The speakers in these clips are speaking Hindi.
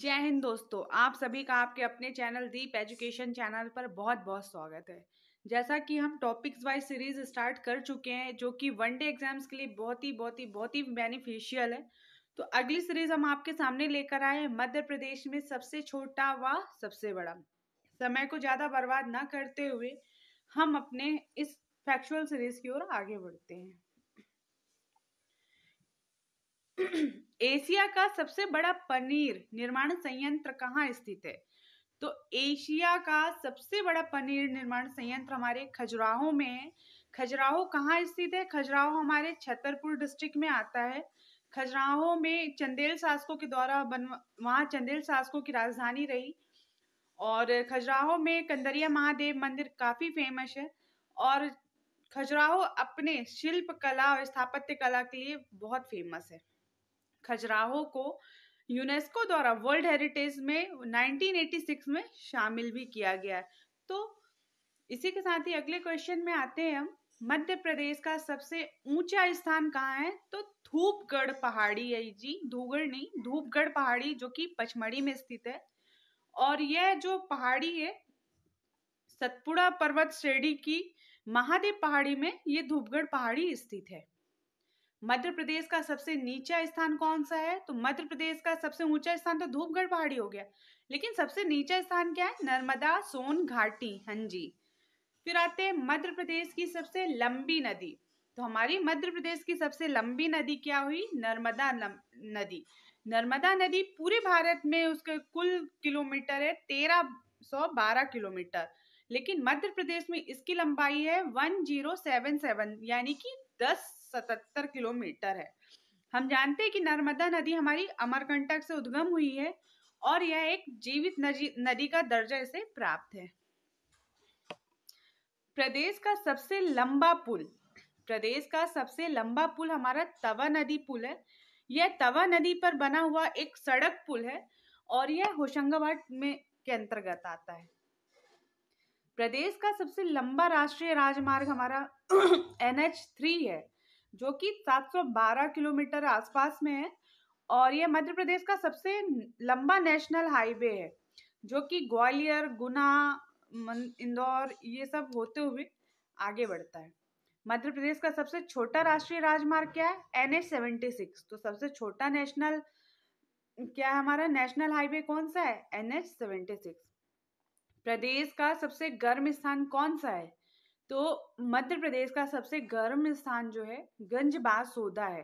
जय हिंद दोस्तों आप सभी का आपके अपने चैनल दीप एजुकेशन चैनल पर बहुत बहुत स्वागत है जैसा कि हम टॉपिक्स वाइज सीरीज स्टार्ट कर चुके हैं जो कि वन डे एग्जाम्स के लिए बहुत ही बहुत ही बहुत ही बेनिफिशियल है तो अगली सीरीज हम आपके सामने लेकर आए मध्य प्रदेश में सबसे छोटा व सबसे बड़ा समय को ज़्यादा बर्बाद न करते हुए हम अपने इस फैक्चुअल सीरीज की ओर आगे बढ़ते हैं एशिया का सबसे बड़ा पनीर निर्माण संयंत्र कहाँ स्थित है तो एशिया का सबसे बड़ा पनीर निर्माण संयंत्र हमारे खजुराहो में है खजुराहो कहाँ स्थित है खजुराहो हमारे छतरपुर डिस्ट्रिक्ट में आता है खजुराहो में चंदेल शासकों के द्वारा बन वहाँ चंदेल शासकों की राजधानी रही और खजुराहो में कंदरिया महादेव मंदिर काफ़ी फेमस है और खजुराहो अपने शिल्प कला और स्थापत्य कला के लिए बहुत फेमस है खजुराहो को यूनेस्को द्वारा वर्ल्ड हेरिटेज में 1986 में शामिल भी किया गया है तो इसी के साथ ही अगले क्वेश्चन में आते हैं हम मध्य प्रदेश का सबसे ऊंचा स्थान कहाँ है तो धूपगढ़ पहाड़ी है जी धूगढ़ नहीं धूपगढ़ पहाड़ी जो कि पचमढ़ी में स्थित है और यह जो पहाड़ी है सतपुड़ा पर्वत श्रेणी की महादेव पहाड़ी में ये धूपगढ़ पहाड़ी स्थित है मध्य प्रदेश का सबसे नीचा स्थान कौन सा है तो मध्य प्रदेश का सबसे ऊंचा स्थान तो धूपगढ़ पहाड़ी हो गया लेकिन सबसे नीचा स्थान क्या है नर्मदा सोन घाटी हांजी फिर आते हैं मध्य प्रदेश की सबसे लंबी नदी तो हमारी मध्य प्रदेश की सबसे लंबी नदी क्या हुई नर्मदा नदी नर्मदा नदी पूरे भारत में उसके कुल किलोमीटर है तेरह सौ बारह किलोमीटर लेकिन मध्य प्रदेश में इसकी लंबाई है वन जीरो सेवन सेवन यानी कि दस सतहत्तर किलोमीटर है हम जानते हैं कि नर्मदा नदी हमारी अमरकंटक से उद्गम हुई है और यह एक जीवित नदी का दर्जा इसे प्राप्त है प्रदेश का सबसे लंबा पुल प्रदेश का सबसे लंबा पुल हमारा तवा नदी पुल है यह तवा नदी पर बना हुआ एक सड़क पुल है और यह होशंगाबाद में के अंतर्गत आता है प्रदेश का सबसे लंबा राष्ट्रीय राजमार्ग हमारा एन एच थ्री है जो कि 712 किलोमीटर आसपास में है और ये मध्य प्रदेश का सबसे लंबा नेशनल हाईवे है जो कि ग्वालियर गुना इंदौर ये सब होते हुए आगे बढ़ता है मध्य प्रदेश का सबसे छोटा राष्ट्रीय राजमार्ग क्या है एन एच सेवेंटी सिक्स तो सबसे छोटा नेशनल क्या है हमारा नेशनल हाईवे कौन सा है एन एच सेवेंटी सिक्स प्रदेश का सबसे गर्म स्थान कौन सा है तो मध्य प्रदेश का सबसे गर्म स्थान जो है गंज सौदा है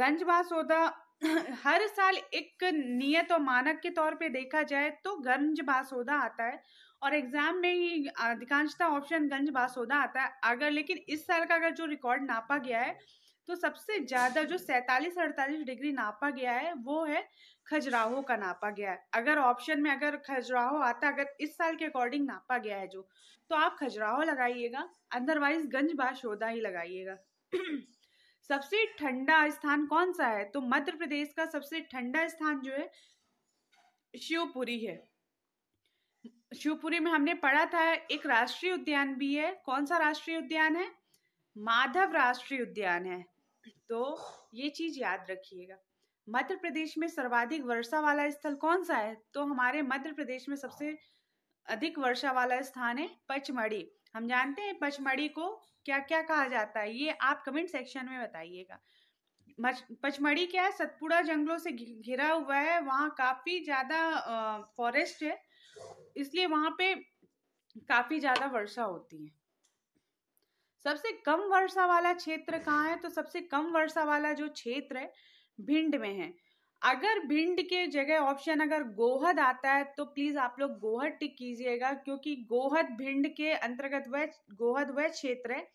गंज सौदा हर साल एक नियत और मानक के तौर पे देखा जाए तो गंज बासौदा आता है और एग्जाम में ही अधिकांशता ऑप्शन गंज बासौदा आता है अगर लेकिन इस साल का अगर जो रिकॉर्ड नापा गया है तो सबसे ज़्यादा जो सैतालीस अड़तालीस डिग्री नापा गया है वो है खजुराहो का नापा गया है अगर ऑप्शन में अगर खजुराहो आता अगर इस साल के अकॉर्डिंग नापा गया है जो तो आप खजुराहो लगाइएगा अदरवाइज गंज बाशोदा ही लगाइएगा सबसे ठंडा स्थान कौन सा है तो मध्य प्रदेश का सबसे ठंडा स्थान जो है शिवपुरी है शिवपुरी में हमने पढ़ा था एक राष्ट्रीय उद्यान भी है कौन सा राष्ट्रीय उद्यान है माधव राष्ट्रीय उद्यान है तो ये चीज याद रखिएगा मध्य प्रदेश में सर्वाधिक वर्षा वाला स्थल कौन सा है तो हमारे मध्य प्रदेश में सबसे अधिक वर्षा वाला स्थान है पचमढ़ी हम जानते हैं पचमढ़ी को क्या क्या कहा जाता है ये आप कमेंट सेक्शन में बताइएगा पचमढ़ी क्या है सतपुड़ा जंगलों से घिरा हुआ है वहाँ काफ़ी ज़्यादा फॉरेस्ट है इसलिए वहाँ पे काफ़ी ज़्यादा वर्षा होती है सबसे कम वर्षा वाला क्षेत्र कहाँ है तो सबसे कम वर्षा वाला जो क्षेत्र है भिंड में है अगर भिंड के जगह ऑप्शन अगर गोहद आता है तो प्लीज़ आप लोग गोहद टिक कीजिएगा क्योंकि गोहद भिंड के अंतर्गत वह गोहद वह क्षेत्र है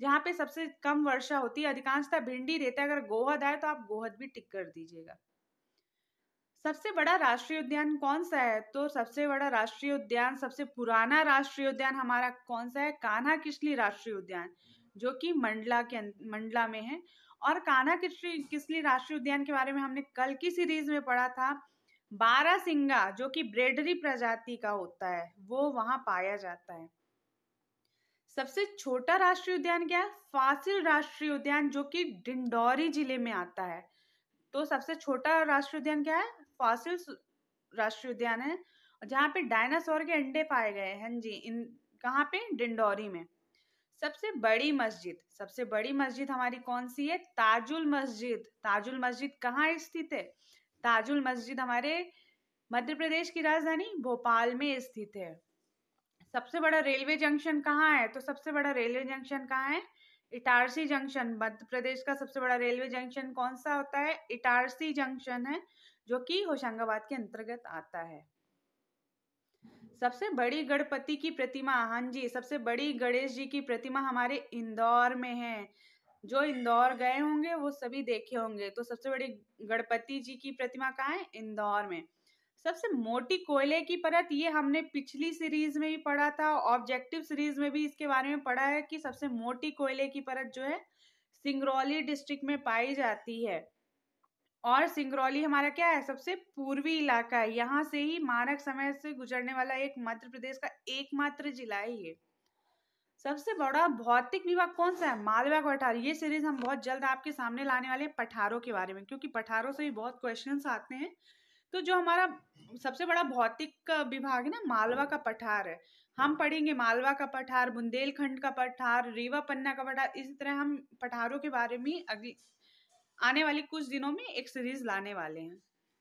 जहाँ पे सबसे कम वर्षा होती है अधिकांशता भिंडी रहता है अगर गोहद आए तो आप गोहद भी टिक कर दीजिएगा सबसे बड़ा राष्ट्रीय उद्यान कौन सा है तो सबसे बड़ा राष्ट्रीय उद्यान सबसे पुराना राष्ट्रीय उद्यान हमारा कौन सा है कान्हा किसली राष्ट्रीय उद्यान जो कि मंडला के अं-, मंडला में है और कान्हा किसली किसली राष्ट्रीय उद्यान के बारे में हमने कल की सीरीज में पढ़ा था बारह सिंगा जो कि ब्रेडरी प्रजाति का होता है वो वहां पाया जाता है सबसे छोटा राष्ट्रीय उद्यान क्या है फासिल राष्ट्रीय उद्यान जो कि डिंडौरी जिले में आता है तो सबसे छोटा राष्ट्रीय उद्यान क्या है फॉसिल्स राष्ट्रीय उद्यान है जहाँ पे डायनासोर के अंडे पाए गए हैं जी इन कहाँ पे डिंडोरी में सबसे बड़ी मस्जिद सबसे बड़ी मस्जिद हमारी कौन सी है ताजुल मस्जिद ताजुल मस्जिद कहाँ स्थित है ताजुल मस्जिद हमारे मध्य प्रदेश की राजधानी भोपाल में स्थित है सबसे बड़ा रेलवे जंक्शन कहाँ है तो सबसे बड़ा रेलवे जंक्शन कहाँ है इटारसी जंक्शन मध्य प्रदेश का सबसे बड़ा रेलवे जंक्शन कौन सा होता है इटारसी जंक्शन है जो कि होशंगाबाद के अंतर्गत आता है सबसे बड़ी गणपति की प्रतिमा हाँ जी सबसे बड़ी गणेश जी की प्रतिमा हमारे इंदौर में है जो इंदौर गए होंगे वो सभी देखे होंगे तो सबसे बड़ी गणपति जी की प्रतिमा कहाँ है इंदौर में सबसे मोटी कोयले की परत ये हमने पिछली सीरीज में भी पढ़ा था ऑब्जेक्टिव सीरीज में भी इसके बारे में पढ़ा है कि सबसे मोटी कोयले की परत जो है सिंगरौली डिस्ट्रिक्ट में पाई जाती है और सिंगरौली हमारा क्या है सबसे पूर्वी इलाका है यहाँ से ही मानक समय से गुजरने वाला एक मध्य प्रदेश का एकमात्र जिला है ये सबसे बड़ा भौतिक विभाग कौन सा है मालवा पठार ये सीरीज हम बहुत जल्द आपके सामने लाने वाले पठारों के बारे में क्योंकि पठारों से भी बहुत क्वेश्चन आते हैं तो जो हमारा सबसे बड़ा भौतिक विभाग है ना मालवा का पठार है हम पढ़ेंगे मालवा का पठार बुंदेलखंड का पठार रीवा पन्ना का पठार इसी तरह हम पठारों के बारे में अगली आने वाले कुछ दिनों में एक सीरीज लाने वाले हैं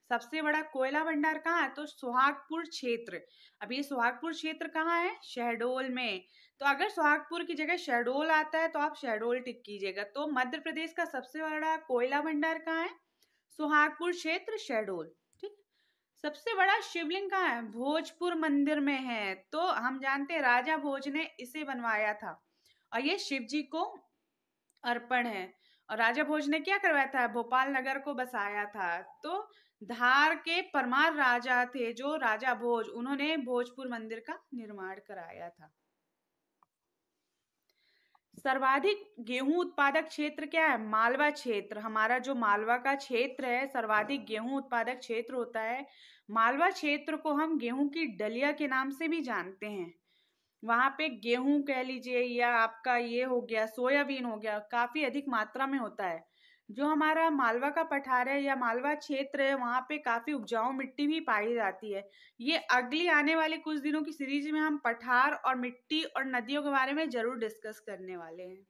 सबसे बड़ा कोयला भंडार कहाँ है तो सुहागपुर क्षेत्र अब ये सुहागपुर क्षेत्र कहाँ है शहडोल में तो अगर सुहागपुर की जगह शहडोल आता है तो आप शहडोल टिक कीजिएगा तो मध्य प्रदेश का सबसे बड़ा कोयला भंडार कहाँ है सुहागपुर क्षेत्र शहडोल सबसे बड़ा शिवलिंग कहाँ है भोजपुर मंदिर में है तो हम जानते हैं राजा भोज ने इसे बनवाया था और ये शिव जी को अर्पण है और राजा भोज ने क्या करवाया था भोपाल नगर को बसाया था तो धार के परमार राजा थे जो राजा भोज उन्होंने भोजपुर मंदिर का निर्माण कराया था सर्वाधिक गेहूं उत्पादक क्षेत्र क्या है मालवा क्षेत्र हमारा जो मालवा का क्षेत्र है सर्वाधिक हाँ। गेहूं उत्पादक क्षेत्र होता है मालवा क्षेत्र को हम गेहूं की डलिया के नाम से भी जानते हैं वहाँ पे गेहूं कह लीजिए या आपका ये हो गया सोयाबीन हो गया काफी अधिक मात्रा में होता है जो हमारा मालवा का पठार है या मालवा क्षेत्र है वहाँ पे काफ़ी उपजाऊ मिट्टी भी पाई जाती है ये अगली आने वाले कुछ दिनों की सीरीज में हम पठार और मिट्टी और नदियों के बारे में जरूर डिस्कस करने वाले हैं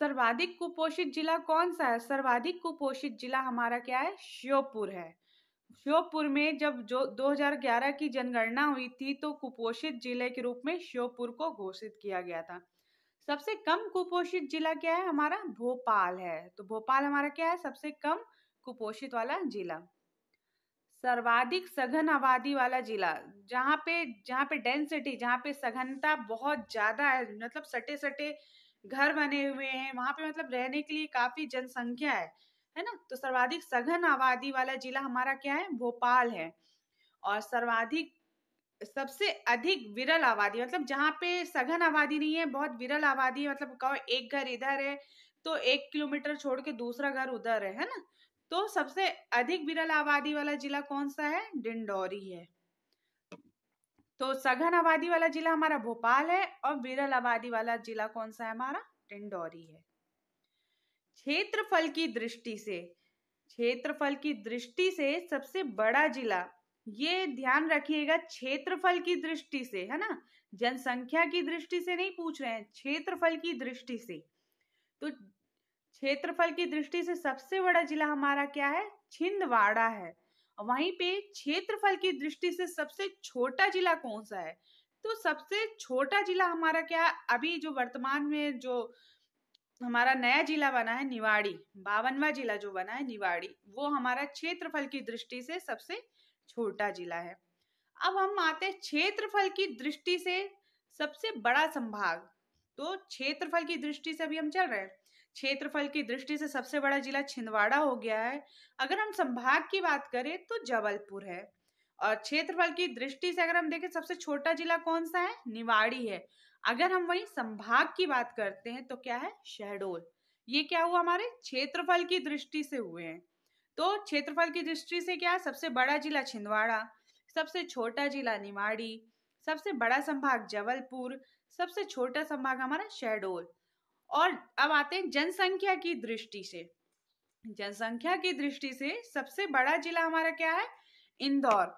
सर्वाधिक कुपोषित जिला कौन सा है सर्वाधिक कुपोषित जिला हमारा क्या है श्योपुर है श्योपुर में जब जो 2011 की जनगणना हुई थी तो कुपोषित जिले के रूप में श्योपुर को घोषित किया गया था सबसे कम कुपोषित जिला क्या है हमारा भोपाल है तो भोपाल हमारा क्या है सबसे कम कुपोषित वाला जिला सर्वाधिक सघन आबादी वाला जिला जहाँ पे जहाँ पे डेंसिटी जहाँ पे सघनता बहुत ज़्यादा है मतलब सटे सटे घर बने हुए हैं वहां पे मतलब रहने के लिए काफ़ी जनसंख्या है है ना तो सर्वाधिक सघन आबादी वाला जिला हमारा क्या है भोपाल है और सर्वाधिक सबसे अधिक विरल आबादी मतलब जहाँ पे सघन आबादी नहीं है बहुत विरल आबादी मतलब कहो एक घर इधर है तो एक किलोमीटर छोड़ के दूसरा घर उधर है है ना तो सबसे अधिक विरल आबादी वाला जिला कौन सा है डिंडौरी है तो सघन आबादी वाला जिला हमारा भोपाल है और विरल आबादी वाला जिला कौन सा है हमारा डिंडौरी है क्षेत्रफल की दृष्टि से क्षेत्रफल की दृष्टि से सबसे बड़ा जिला ये ध्यान रखिएगा क्षेत्रफल की दृष्टि से है ना जनसंख्या की दृष्टि से नहीं पूछ रहे हैं क्षेत्रफल की दृष्टि से तो क्षेत्रफल की दृष्टि से सबसे बड़ा जिला हमारा क्या है छिंदवाड़ा है वहीं पे क्षेत्रफल की दृष्टि से सबसे छोटा जिला कौन सा है तो सबसे छोटा जिला हमारा क्या अभी जो वर्तमान में जो हमारा नया जिला बना है निवाड़ी बावनवा जिला जो बना है निवाड़ी वो हमारा क्षेत्रफल की दृष्टि से सबसे छोटा जिला है अब हम आते हैं क्षेत्रफल की दृष्टि से सबसे बड़ा संभाग तो क्षेत्रफल की दृष्टि से अभी हम चल रहे हैं क्षेत्रफल की दृष्टि से सबसे बड़ा जिला छिंदवाड़ा हो गया है अगर हम संभाग की बात करें तो जबलपुर है और क्षेत्रफल की दृष्टि से अगर हम देखें सबसे छोटा जिला कौन सा है निवाड़ी है अगर हम वही संभाग की बात करते हैं तो क्या है शहडोल ये क्या हुआ हमारे क्षेत्रफल की दृष्टि से हुए हैं तो क्षेत्रफल की दृष्टि से क्या सबसे बड़ा जिला छिंदवाड़ा सबसे छोटा जिला निमाड़ी सबसे बड़ा संभाग जबलपुर सबसे छोटा संभाग हमारा शहडोल और अब आते हैं जनसंख्या की दृष्टि से जनसंख्या की दृष्टि से सबसे बड़ा जिला हमारा क्या है इंदौर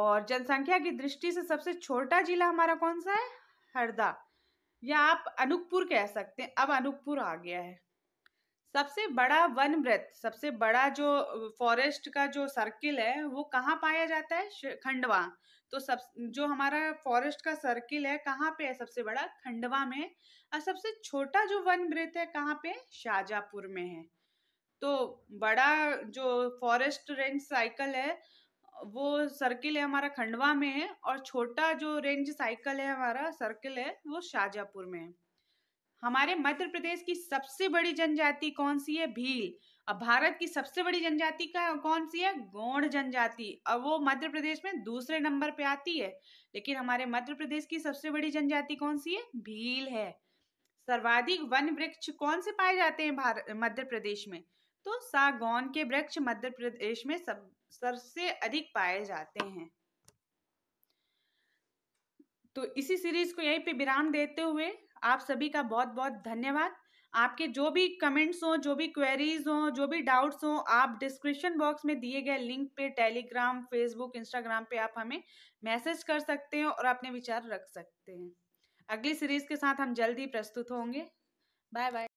और जनसंख्या की दृष्टि से सबसे छोटा जिला हमारा कौन सा है हरदा या आप अनूपपुर कह सकते हैं अब अनूपपुर आ गया है सबसे बड़ा वन वृत्त सबसे बड़ा जो फॉरेस्ट का जो सर्किल है वो कहाँ पाया जाता है खंडवा तो सब जो हमारा फॉरेस्ट का सर्किल है कहाँ पे है सबसे बड़ा खंडवा में और सबसे छोटा जो वन वृत्त है कहाँ पे शाहजहापुर में है तो बड़ा जो फॉरेस्ट रेंज साइकिल है वो सर्किल है हमारा खंडवा में है और छोटा जो रेंज साइकिल है हमारा सर्किल है वो शाहजहापुर में है हमारे मध्य प्रदेश की सबसे बड़ी जनजाति कौन सी है भील अब भारत की सबसे बड़ी जनजाति का कौन सी है गौंड जनजाति और वो मध्य प्रदेश में दूसरे नंबर पे आती है लेकिन हमारे मध्य प्रदेश की सबसे बड़ी जनजाति कौन सी है भील है सर्वाधिक वन वृक्ष कौन से पाए जाते हैं भारत मध्य प्रदेश में तो सागौन के वृक्ष मध्य प्रदेश में सब सबसे अधिक पाए जाते हैं तो इसी सीरीज को यहीं पे विराम देते हुए आप सभी का बहुत बहुत धन्यवाद आपके जो भी कमेंट्स हों जो भी क्वेरीज हों जो भी डाउट्स हों आप डिस्क्रिप्शन बॉक्स में दिए गए लिंक पे टेलीग्राम फेसबुक इंस्टाग्राम पे आप हमें मैसेज कर सकते हैं और अपने विचार रख सकते हैं अगली सीरीज के साथ हम जल्दी प्रस्तुत होंगे बाय बाय